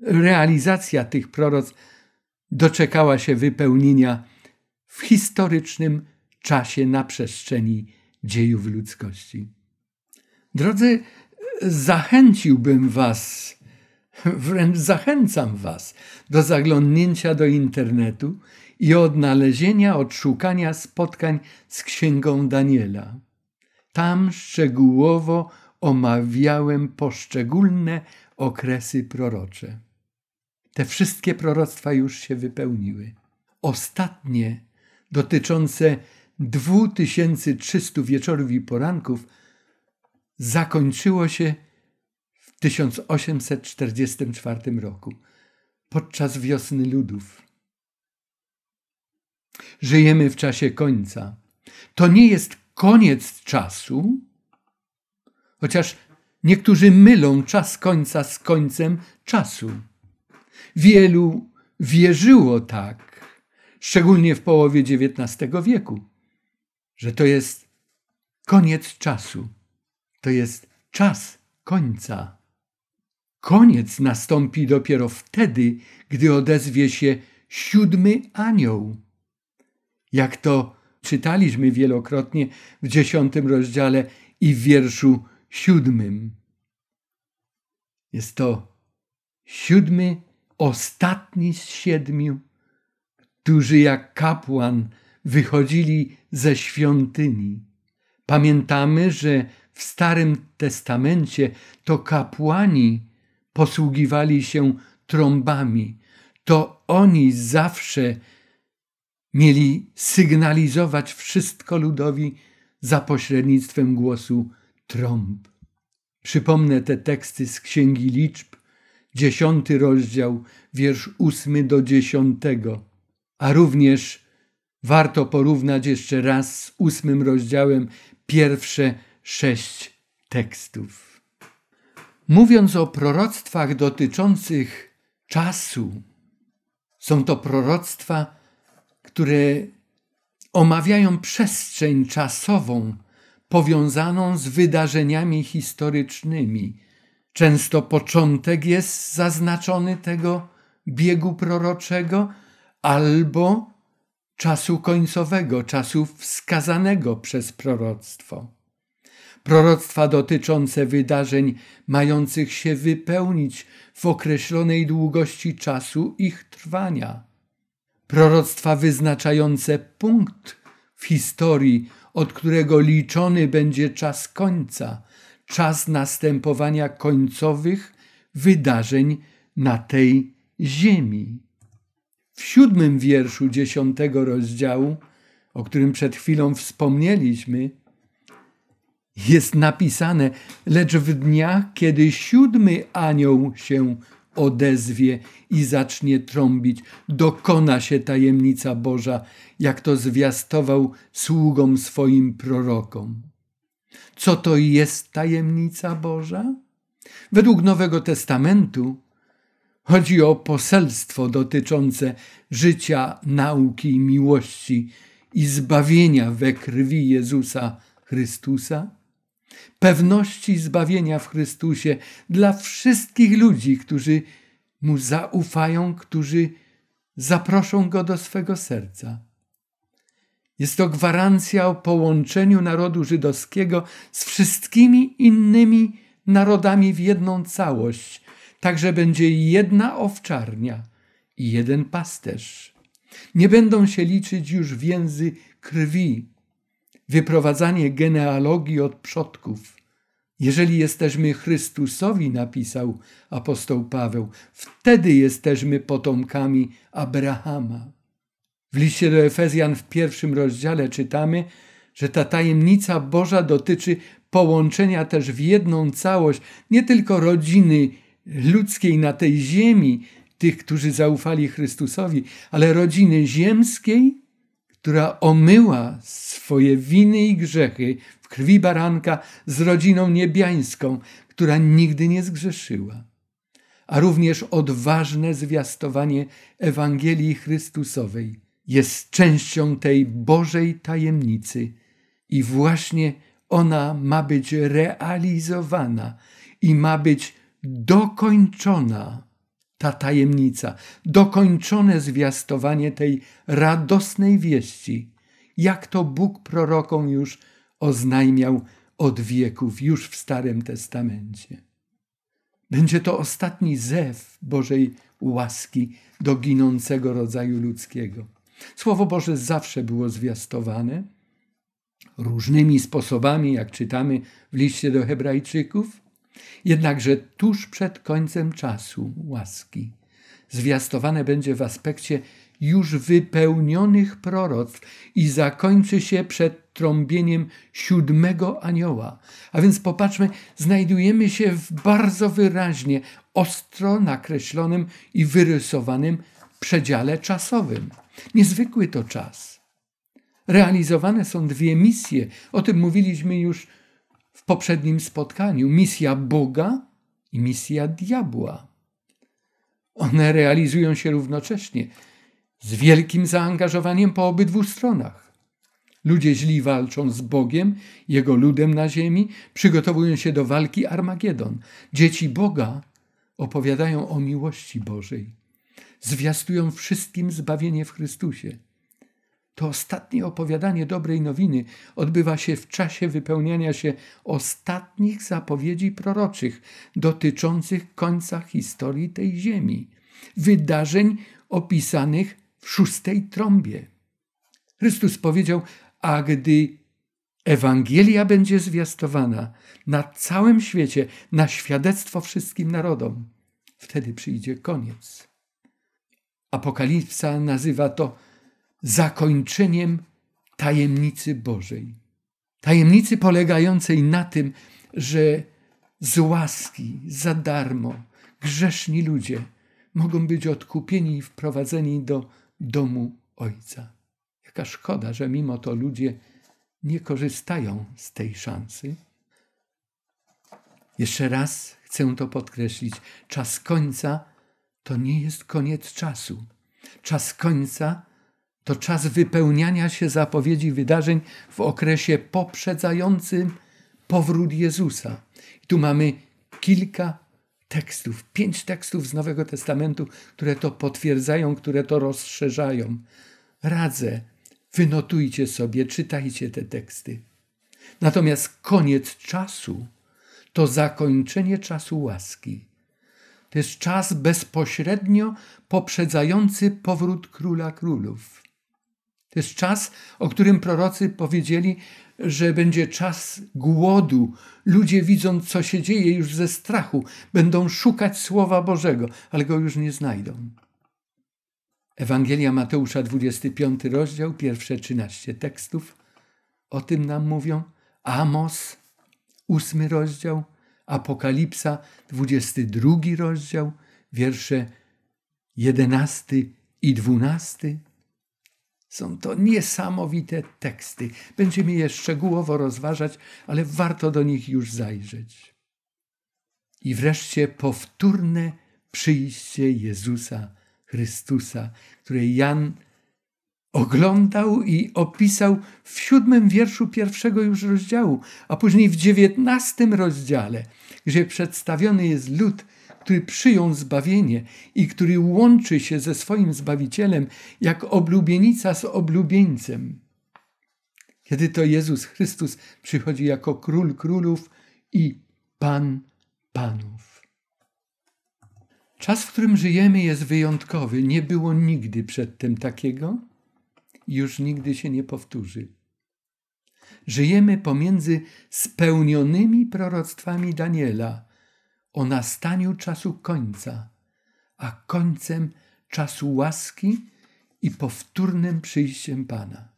Realizacja tych proroc doczekała się wypełnienia w historycznym czasie na przestrzeni dziejów ludzkości. Drodzy, zachęciłbym Was, wręcz zachęcam Was do zaglądnięcia do internetu i odnalezienia, odszukania spotkań z Księgą Daniela. Tam szczegółowo omawiałem poszczególne okresy prorocze. Te wszystkie proroctwa już się wypełniły. Ostatnie, dotyczące 2300 wieczorów i poranków, zakończyło się w 1844 roku, podczas wiosny ludów. Żyjemy w czasie końca. To nie jest koniec czasu, chociaż niektórzy mylą czas końca z końcem czasu. Wielu wierzyło tak, szczególnie w połowie XIX wieku, że to jest koniec czasu, to jest czas końca. Koniec nastąpi dopiero wtedy, gdy odezwie się siódmy anioł. Jak to czytaliśmy wielokrotnie w dziesiątym rozdziale i w wierszu siódmym. Jest to siódmy ostatni z siedmiu, którzy jak kapłan wychodzili ze świątyni. Pamiętamy, że w Starym Testamencie to kapłani posługiwali się trąbami. To oni zawsze mieli sygnalizować wszystko ludowi za pośrednictwem głosu trąb. Przypomnę te teksty z Księgi Liczb, dziesiąty rozdział, wiersz ósmy do dziesiątego. A również warto porównać jeszcze raz z ósmym rozdziałem pierwsze sześć tekstów. Mówiąc o proroctwach dotyczących czasu, są to proroctwa, które omawiają przestrzeń czasową powiązaną z wydarzeniami historycznymi Często początek jest zaznaczony tego biegu proroczego albo czasu końcowego, czasu wskazanego przez proroctwo. Proroctwa dotyczące wydarzeń mających się wypełnić w określonej długości czasu ich trwania. Proroctwa wyznaczające punkt w historii, od którego liczony będzie czas końca, czas następowania końcowych wydarzeń na tej ziemi. W siódmym wierszu dziesiątego rozdziału, o którym przed chwilą wspomnieliśmy, jest napisane: Lecz w dniach, kiedy siódmy anioł się odezwie i zacznie trąbić, dokona się tajemnica Boża, jak to zwiastował sługom swoim prorokom. Co to jest tajemnica Boża? Według Nowego Testamentu chodzi o poselstwo dotyczące życia, nauki i miłości i zbawienia we krwi Jezusa Chrystusa, pewności zbawienia w Chrystusie dla wszystkich ludzi, którzy mu zaufają, którzy zaproszą go do swego serca. Jest to gwarancja o połączeniu narodu żydowskiego z wszystkimi innymi narodami w jedną całość, Także będzie jedna owczarnia i jeden pasterz. Nie będą się liczyć już więzy krwi, wyprowadzanie genealogii od przodków. Jeżeli jesteśmy Chrystusowi, napisał apostoł Paweł, wtedy jesteśmy potomkami Abrahama. W liście do Efezjan w pierwszym rozdziale czytamy, że ta tajemnica Boża dotyczy połączenia też w jedną całość nie tylko rodziny ludzkiej na tej ziemi, tych, którzy zaufali Chrystusowi, ale rodziny ziemskiej, która omyła swoje winy i grzechy w krwi baranka z rodziną niebiańską, która nigdy nie zgrzeszyła. A również odważne zwiastowanie Ewangelii Chrystusowej jest częścią tej Bożej tajemnicy i właśnie ona ma być realizowana i ma być dokończona ta tajemnica, dokończone zwiastowanie tej radosnej wieści, jak to Bóg prorokom już oznajmiał od wieków, już w Starym Testamencie. Będzie to ostatni zew Bożej łaski do ginącego rodzaju ludzkiego. Słowo Boże zawsze było zwiastowane różnymi sposobami, jak czytamy w liście do Hebrajczyków, jednakże tuż przed końcem czasu łaski zwiastowane będzie w aspekcie już wypełnionych proroctw i zakończy się przed trąbieniem siódmego anioła. A więc popatrzmy, znajdujemy się w bardzo wyraźnie, ostro nakreślonym i wyrysowanym przedziale czasowym. Niezwykły to czas. Realizowane są dwie misje. O tym mówiliśmy już w poprzednim spotkaniu: misja Boga i misja diabła. One realizują się równocześnie, z wielkim zaangażowaniem po obydwu stronach. Ludzie źli walczą z Bogiem, jego ludem na ziemi, przygotowują się do walki Armagedon. Dzieci Boga opowiadają o miłości Bożej zwiastują wszystkim zbawienie w Chrystusie. To ostatnie opowiadanie dobrej nowiny odbywa się w czasie wypełniania się ostatnich zapowiedzi proroczych dotyczących końca historii tej ziemi, wydarzeń opisanych w szóstej trąbie. Chrystus powiedział: A gdy Ewangelia będzie zwiastowana na całym świecie, na świadectwo wszystkim narodom, wtedy przyjdzie koniec. Apokalipsa nazywa to zakończeniem tajemnicy Bożej. Tajemnicy polegającej na tym, że z łaski, za darmo, grzeszni ludzie mogą być odkupieni i wprowadzeni do domu Ojca. Jaka szkoda, że mimo to ludzie nie korzystają z tej szansy. Jeszcze raz chcę to podkreślić. Czas końca to nie jest koniec czasu. Czas końca to czas wypełniania się zapowiedzi wydarzeń w okresie poprzedzającym powrót Jezusa. I tu mamy kilka tekstów, pięć tekstów z Nowego Testamentu, które to potwierdzają, które to rozszerzają. Radzę, wynotujcie sobie, czytajcie te teksty. Natomiast koniec czasu to zakończenie czasu łaski. To jest czas bezpośrednio poprzedzający powrót króla królów. To jest czas, o którym prorocy powiedzieli, że będzie czas głodu. Ludzie widząc, co się dzieje już ze strachu, będą szukać Słowa Bożego, ale go już nie znajdą. Ewangelia Mateusza, 25 rozdział, pierwsze 13 tekstów. O tym nam mówią Amos, ósmy rozdział, Apokalipsa, 22 rozdział, wiersze 11 i 12. Są to niesamowite teksty. Będziemy je szczegółowo rozważać, ale warto do nich już zajrzeć. I wreszcie powtórne przyjście Jezusa Chrystusa, które Jan oglądał i opisał w siódmym wierszu pierwszego już rozdziału, a później w dziewiętnastym rozdziale, gdzie przedstawiony jest lud, który przyjął zbawienie i który łączy się ze swoim Zbawicielem jak oblubienica z oblubieńcem. Kiedy to Jezus Chrystus przychodzi jako król królów i pan panów. Czas, w którym żyjemy, jest wyjątkowy. Nie było nigdy przedtem takiego już nigdy się nie powtórzy. Żyjemy pomiędzy spełnionymi proroctwami Daniela o nastaniu czasu końca, a końcem czasu łaski i powtórnym przyjściem Pana.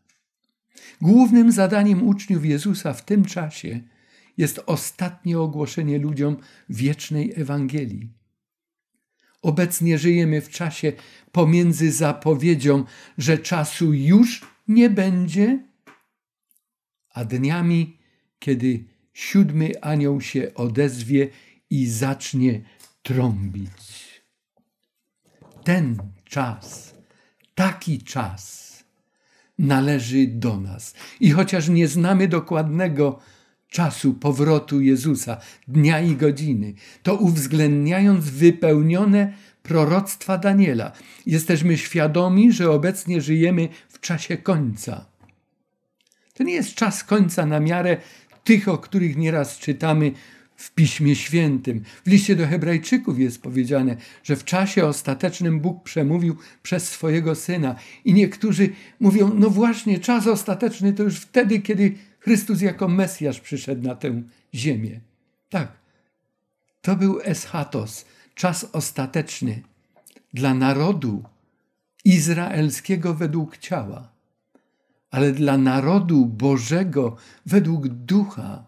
Głównym zadaniem uczniów Jezusa w tym czasie jest ostatnie ogłoszenie ludziom wiecznej Ewangelii Obecnie żyjemy w czasie pomiędzy zapowiedzią, że czasu już nie będzie, a dniami, kiedy siódmy anioł się odezwie i zacznie trąbić. Ten czas, taki czas należy do nas. I chociaż nie znamy dokładnego, czasu powrotu Jezusa, dnia i godziny, to uwzględniając wypełnione proroctwa Daniela, jesteśmy świadomi, że obecnie żyjemy w czasie końca. To nie jest czas końca na miarę tych, o których nieraz czytamy w Piśmie Świętym. W liście do Hebrajczyków jest powiedziane, że w czasie ostatecznym Bóg przemówił przez swojego syna. I niektórzy mówią: No właśnie, czas ostateczny to już wtedy, kiedy Chrystus jako Mesjasz przyszedł na tę ziemię. Tak, to był eschatos, czas ostateczny dla narodu izraelskiego według ciała, ale dla narodu Bożego według ducha.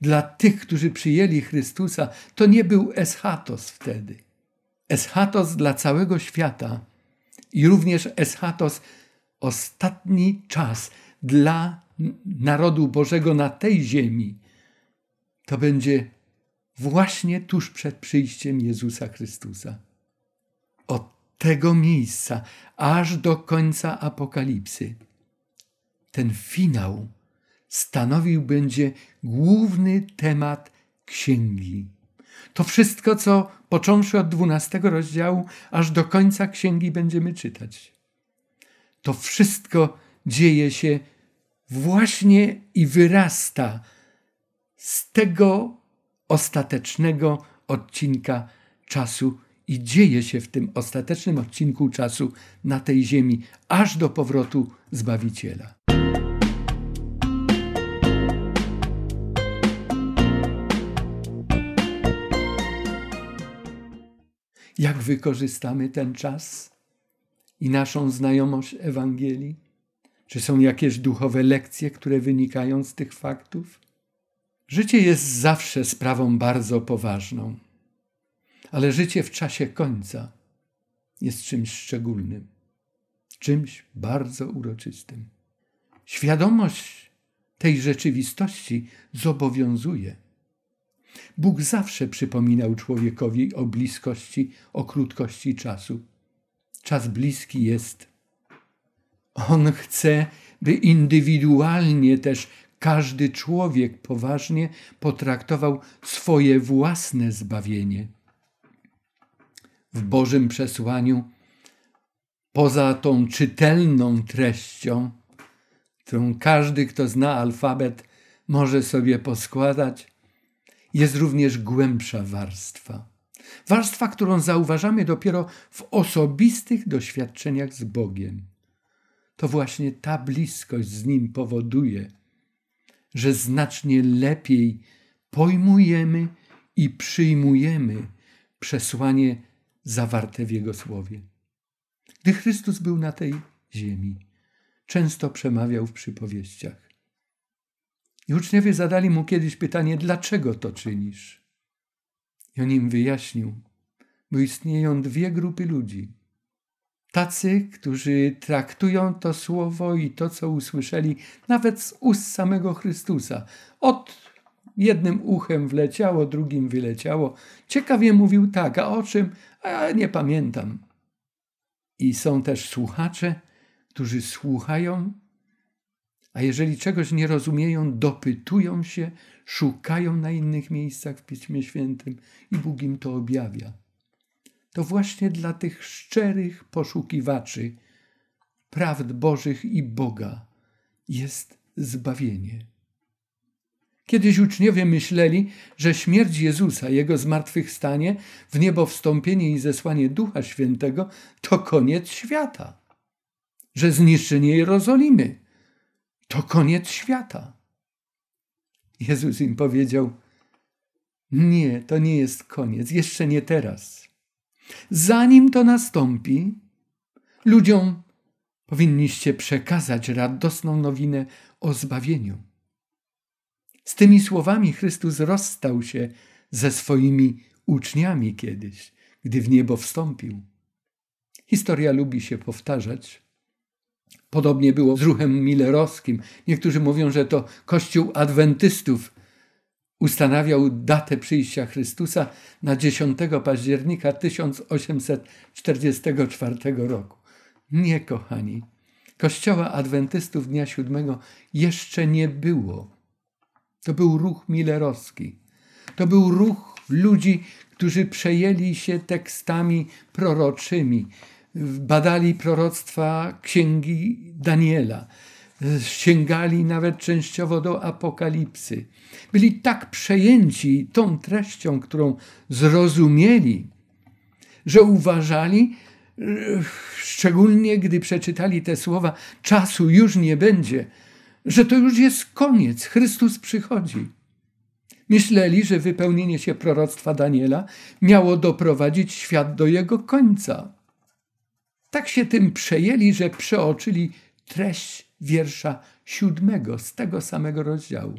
Dla tych, którzy przyjęli Chrystusa, to nie był eschatos wtedy. Eschatos dla całego świata i również eschatos ostatni czas dla narodu Bożego na tej ziemi, to będzie właśnie tuż przed przyjściem Jezusa Chrystusa. Od tego miejsca aż do końca Apokalipsy. Ten finał stanowił będzie główny temat księgi. To wszystko, co począwszy od dwunastego rozdziału, aż do końca księgi będziemy czytać. To wszystko dzieje się właśnie i wyrasta z tego ostatecznego odcinka czasu i dzieje się w tym ostatecznym odcinku czasu na tej ziemi, aż do powrotu Zbawiciela. Jak wykorzystamy ten czas i naszą znajomość Ewangelii? Czy są jakieś duchowe lekcje, które wynikają z tych faktów? Życie jest zawsze sprawą bardzo poważną, ale życie w czasie końca jest czymś szczególnym, czymś bardzo uroczystym. Świadomość tej rzeczywistości zobowiązuje. Bóg zawsze przypominał człowiekowi o bliskości, o krótkości czasu. Czas bliski jest on chce, by indywidualnie też każdy człowiek poważnie potraktował swoje własne zbawienie. W Bożym przesłaniu, poza tą czytelną treścią, którą każdy, kto zna alfabet, może sobie poskładać, jest również głębsza warstwa. Warstwa, którą zauważamy dopiero w osobistych doświadczeniach z Bogiem to właśnie ta bliskość z Nim powoduje, że znacznie lepiej pojmujemy i przyjmujemy przesłanie zawarte w Jego Słowie. Gdy Chrystus był na tej ziemi, często przemawiał w przypowieściach. I uczniowie zadali mu kiedyś pytanie: Dlaczego to czynisz? I on im wyjaśnił, bo istnieją dwie grupy ludzi: tacy, którzy traktują to słowo i to, co usłyszeli, nawet z ust samego Chrystusa. Od jednym uchem wleciało, drugim wyleciało. Ciekawie mówił tak, a o czym? A nie pamiętam. I są też słuchacze, którzy słuchają, a jeżeli czegoś nie rozumieją, dopytują się, szukają na innych miejscach w Piśmie Świętym i Bóg im to objawia to właśnie dla tych szczerych poszukiwaczy prawd Bożych i Boga jest zbawienie. Kiedyś uczniowie myśleli, że śmierć Jezusa, jego zmartwychwstanie, w niebo wstąpienie i zesłanie Ducha Świętego to koniec świata, że zniszczenie Jerozolimy to koniec świata. Jezus im powiedział: Nie, to nie jest koniec, jeszcze nie teraz. Zanim to nastąpi, ludziom powinniście przekazać radosną nowinę o zbawieniu. Z tymi słowami Chrystus rozstał się ze swoimi uczniami kiedyś, gdy w niebo wstąpił. Historia lubi się powtarzać. Podobnie było z ruchem milerowskim. Niektórzy mówią, że to kościół adwentystów ustanawiał datę przyjścia Chrystusa na 10 października 1844 roku. Nie, kochani, Kościoła Adwentystów Dnia Siódmego jeszcze nie było. To był ruch milerowski. To był ruch ludzi, którzy przejęli się tekstami proroczymi, badali proroctwa księgi Daniela, E, sięgali nawet częściowo do apokalipsy. Byli tak przejęci tą treścią, którą zrozumieli, że uważali, e, szczególnie gdy przeczytali te słowa, czasu już nie będzie, że to już jest koniec, Chrystus przychodzi. Myśleli, że wypełnienie się proroctwa Daniela miało doprowadzić świat do jego końca. Tak się tym przejęli, że przeoczyli treść wiersza siódmego z tego samego rozdziału.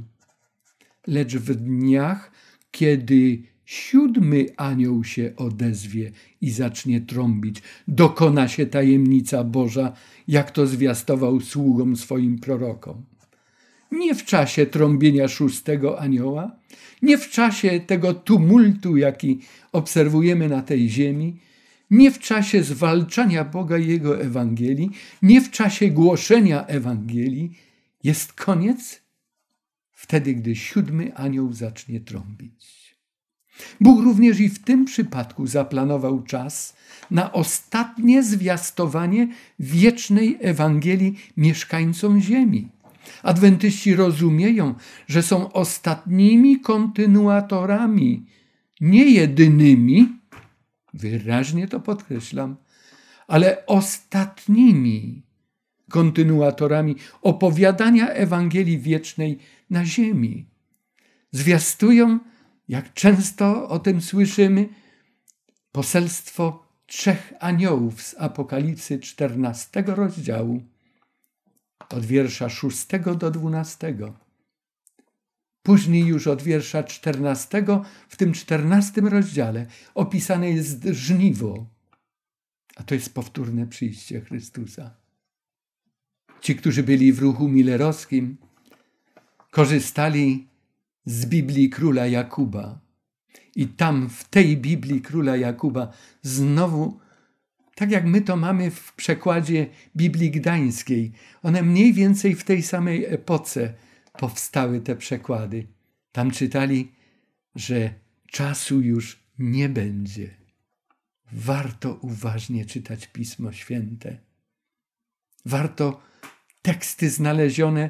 Lecz w dniach, kiedy siódmy anioł się odezwie i zacznie trąbić, dokona się tajemnica Boża, jak to zwiastował sługom swoim prorokom nie w czasie trąbienia szóstego anioła, nie w czasie tego tumultu, jaki obserwujemy na tej ziemi, nie w czasie zwalczania Boga i Jego Ewangelii, nie w czasie głoszenia Ewangelii, jest koniec wtedy, gdy siódmy anioł zacznie trąbić. Bóg również i w tym przypadku zaplanował czas na ostatnie zwiastowanie wiecznej Ewangelii mieszkańcom Ziemi. Adwentyści rozumieją, że są ostatnimi kontynuatorami, nie jedynymi, wyraźnie to podkreślam, ale ostatnimi kontynuatorami opowiadania Ewangelii wiecznej na ziemi. Zwiastują, jak często o tym słyszymy, poselstwo trzech aniołów z Apokalipsy 14 rozdziału, od wiersza 6 do 12. Później już od wiersza 14, w tym 14 rozdziale opisane jest żniwo, a to jest powtórne przyjście Chrystusa. Ci, którzy byli w ruchu milerowskim, korzystali z Biblii króla Jakuba. I tam w tej Biblii króla Jakuba znowu, tak jak my to mamy w przekładzie Biblii Gdańskiej, one mniej więcej w tej samej epoce powstały te przekłady. Tam czytali, że czasu już nie będzie. Warto uważnie czytać Pismo Święte. Warto teksty znalezione,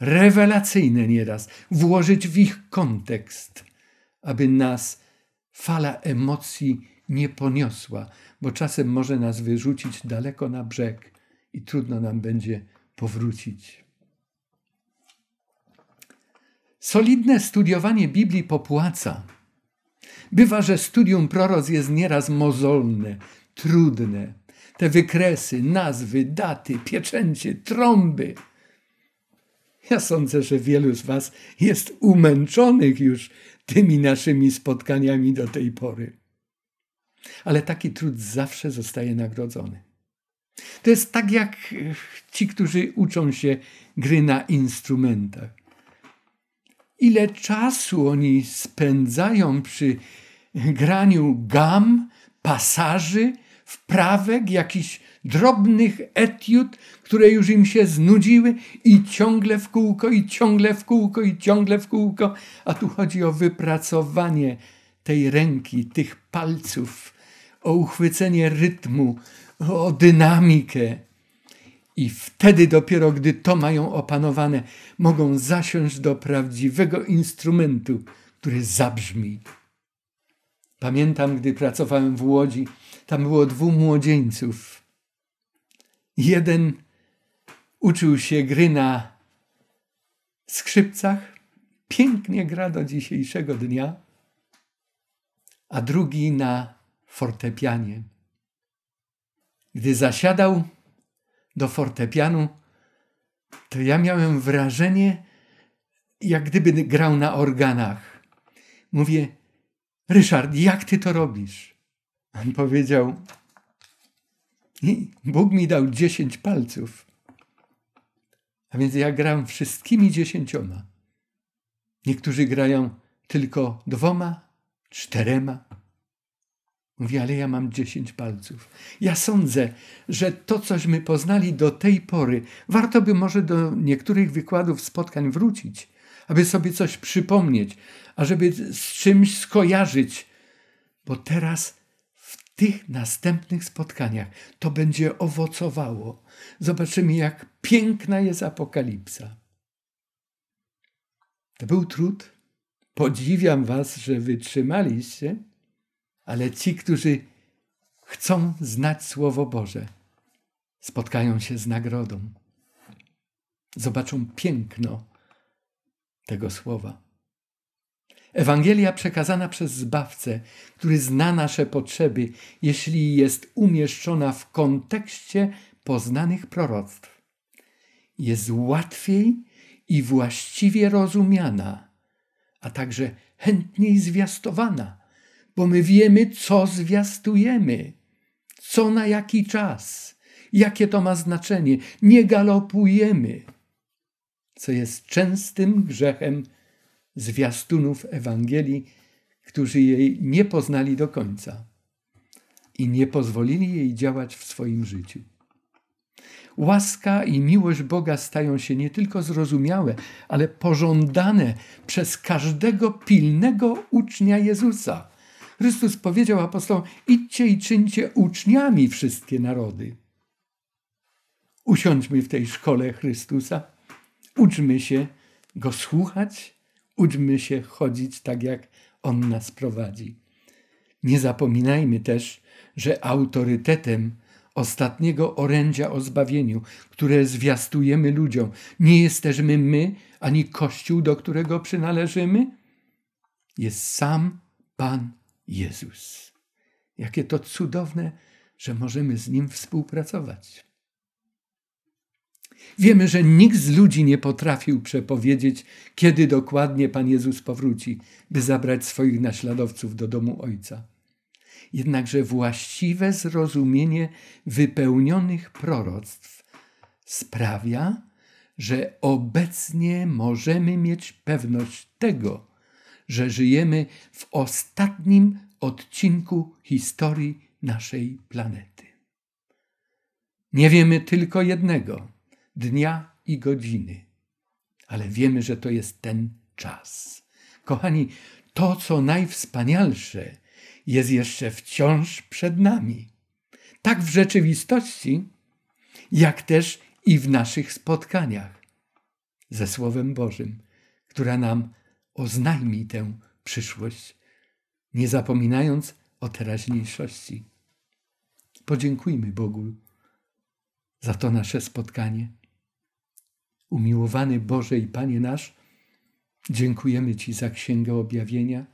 rewelacyjne nieraz, włożyć w ich kontekst, aby nas fala emocji nie poniosła, bo czasem może nas wyrzucić daleko na brzeg i trudno nam będzie powrócić. Solidne studiowanie Biblii popłaca. Bywa, że studium proroc jest nieraz mozolne, trudne. Te wykresy, nazwy, daty, pieczęcie, trąby. Ja sądzę, że wielu z Was jest umęczonych już tymi naszymi spotkaniami do tej pory. Ale taki trud zawsze zostaje nagrodzony. To jest tak jak ci, którzy uczą się gry na instrumentach ile czasu oni spędzają przy graniu gam, pasaży, wprawek, jakichś drobnych etiud, które już im się znudziły i ciągle w kółko, i ciągle w kółko, i ciągle w kółko. A tu chodzi o wypracowanie tej ręki, tych palców, o uchwycenie rytmu, o dynamikę. I wtedy dopiero, gdy to mają opanowane, mogą zasiąść do prawdziwego instrumentu, który zabrzmi. Pamiętam, gdy pracowałem w Łodzi, tam było dwóch młodzieńców. Jeden uczył się gry na skrzypcach, pięknie gra do dzisiejszego dnia, a drugi na fortepianie. Gdy zasiadał do fortepianu, to ja miałem wrażenie, jak gdyby grał na organach. Mówię, Ryszard, jak ty to robisz? On powiedział, Bóg mi dał dziesięć palców. A więc ja gram wszystkimi dziesięcioma. Niektórzy grają tylko dwoma, czterema. Mówi, ale ja mam dziesięć palców. Ja sądzę, że to, cośmy poznali do tej pory, warto by może do niektórych wykładów, spotkań wrócić, aby sobie coś przypomnieć, ażeby z czymś skojarzyć, bo teraz w tych następnych spotkaniach to będzie owocowało. Zobaczymy, jak piękna jest apokalipsa. To był trud. Podziwiam Was, że wytrzymaliście ale ci, którzy chcą znać Słowo Boże, spotkają się z nagrodą. Zobaczą piękno tego słowa. Ewangelia przekazana przez Zbawcę, który zna nasze potrzeby, jeśli jest umieszczona w kontekście poznanych proroctw, jest łatwiej i właściwie rozumiana, a także chętniej zwiastowana bo my wiemy, co zwiastujemy, co na jaki czas, jakie to ma znaczenie. Nie galopujemy, co jest częstym grzechem zwiastunów Ewangelii, którzy jej nie poznali do końca i nie pozwolili jej działać w swoim życiu. Łaska i miłość Boga stają się nie tylko zrozumiałe, ale pożądane przez każdego pilnego ucznia Jezusa Chrystus powiedział apostołom: idźcie i czyńcie uczniami wszystkie narody. Usiądźmy w tej szkole Chrystusa, uczmy się go słuchać, uczmy się chodzić tak, jak on nas prowadzi. Nie zapominajmy też, że autorytetem ostatniego orędzia o zbawieniu, które zwiastujemy ludziom, nie jesteśmy my ani Kościół, do którego przynależymy, jest sam Pan Jezus. Jakie to cudowne, że możemy z Nim współpracować. Wiemy, że nikt z ludzi nie potrafił przepowiedzieć, kiedy dokładnie Pan Jezus powróci, by zabrać swoich naśladowców do domu Ojca. Jednakże właściwe zrozumienie wypełnionych proroctw sprawia, że obecnie możemy mieć pewność tego, że żyjemy w ostatnim odcinku historii naszej planety. Nie wiemy tylko jednego dnia i godziny, ale wiemy, że to jest ten czas. Kochani, to, co najwspanialsze, jest jeszcze wciąż przed nami. Tak w rzeczywistości, jak też i w naszych spotkaniach ze Słowem Bożym, która nam oznajmi tę przyszłość, nie zapominając o teraźniejszości. Podziękujmy Bogu za to nasze spotkanie. Umiłowany Boże i Panie nasz, dziękujemy Ci za Księgę Objawienia,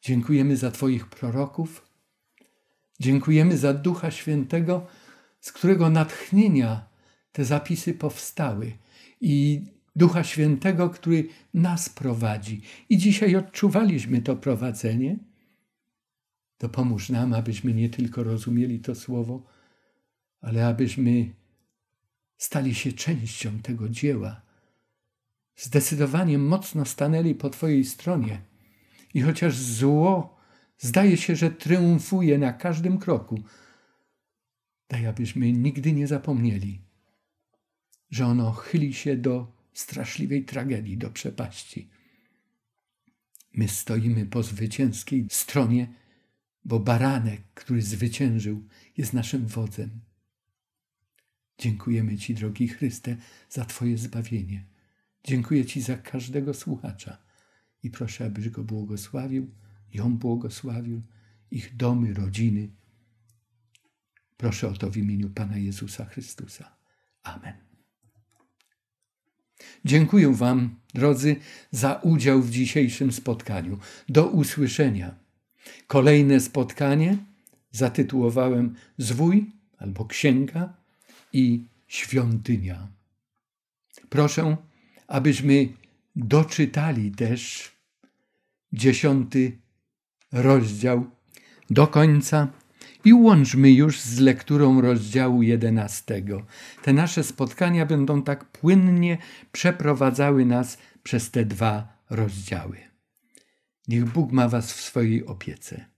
dziękujemy za Twoich proroków, dziękujemy za Ducha Świętego, z którego natchnienia te zapisy powstały. I Ducha Świętego, który nas prowadzi. I dzisiaj odczuwaliśmy to prowadzenie. To pomóż nam, abyśmy nie tylko rozumieli to słowo, ale abyśmy stali się częścią tego dzieła. Zdecydowanie mocno stanęli po Twojej stronie. I chociaż zło zdaje się, że triumfuje na każdym kroku, daj, abyśmy nigdy nie zapomnieli, że ono chyli się do straszliwej tragedii, do przepaści. My stoimy po zwycięskiej stronie, bo baranek, który zwyciężył, jest naszym wodzem. Dziękujemy Ci, drogi Chryste, za Twoje zbawienie. Dziękuję Ci za każdego słuchacza i proszę, abyś go błogosławił, ją błogosławił, ich domy, rodziny. Proszę o to w imieniu Pana Jezusa Chrystusa. Amen. Dziękuję Wam, drodzy, za udział w dzisiejszym spotkaniu. Do usłyszenia. Kolejne spotkanie zatytułowałem Zwój albo Księga i Świątynia. Proszę, abyśmy doczytali też dziesiąty rozdział do końca i łączmy już z lekturą rozdziału 11. Te nasze spotkania będą tak płynnie przeprowadzały nas przez te dwa rozdziały. Niech Bóg ma Was w swojej opiece.